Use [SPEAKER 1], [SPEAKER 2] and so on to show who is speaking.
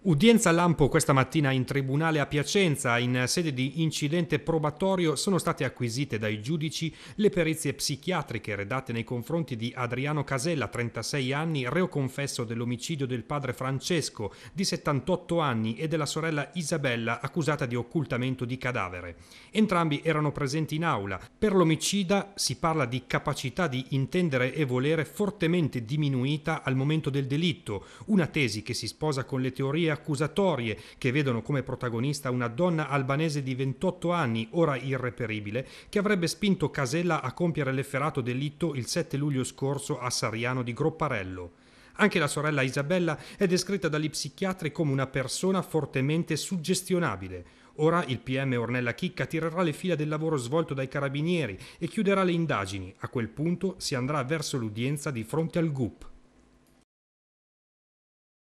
[SPEAKER 1] Udienza lampo questa mattina in tribunale a Piacenza. In sede di incidente probatorio sono state acquisite dai giudici le perizie psichiatriche redatte nei confronti di Adriano Casella, 36 anni, reo confesso dell'omicidio del padre Francesco, di 78 anni, e della sorella Isabella, accusata di occultamento di cadavere. Entrambi erano presenti in aula. Per l'omicida si parla di capacità di intendere e volere fortemente diminuita al momento del delitto, una tesi che si sposa con le teorie accusatorie che vedono come protagonista una donna albanese di 28 anni, ora irreperibile, che avrebbe spinto Casella a compiere l'efferato delitto il 7 luglio scorso a Sariano di Gropparello. Anche la sorella Isabella è descritta dagli psichiatri come una persona fortemente suggestionabile. Ora il PM Ornella Chicca tirerà le fila del lavoro svolto dai carabinieri e chiuderà le indagini. A quel punto si andrà verso l'udienza di fronte al GUP.